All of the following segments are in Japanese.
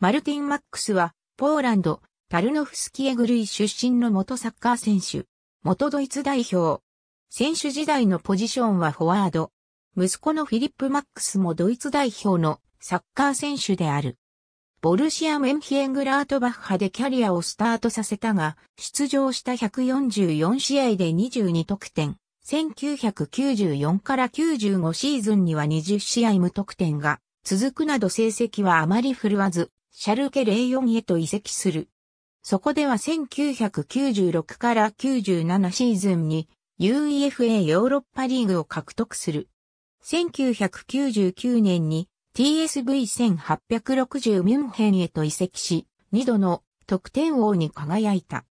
マルティン・マックスは、ポーランド、タルノフスキエグルイ出身の元サッカー選手、元ドイツ代表。選手時代のポジションはフォワード。息子のフィリップ・マックスもドイツ代表のサッカー選手である。ボルシア・メンヒエングラートバッハでキャリアをスタートさせたが、出場した144試合で22得点。1994から95シーズンには20試合無得点が続くなど成績はあまり振るわず、シャルケ04へと移籍する。そこでは1996から97シーズンに UEFA ヨーロッパリーグを獲得する。1999年に TSV1860 ミュンヘンへと移籍し、2度の得点王に輝いた。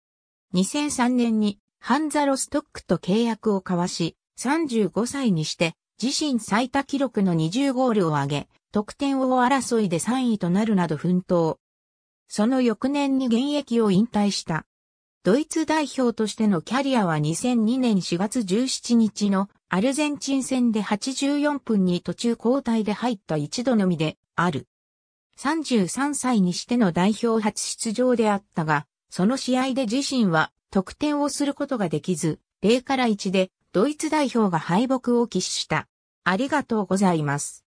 2003年にハンザロストックと契約を交わし、35歳にして自身最多記録の20ゴールを挙げ、得点王争いで3位となるなど奮闘。その翌年に現役を引退した。ドイツ代表としてのキャリアは2002年4月17日のアルゼンチン戦で84分に途中交代で入った一度のみである。33歳にしての代表初出場であったが、その試合で自身は得点をすることができず、0から1でドイツ代表が敗北を喫した。ありがとうございます。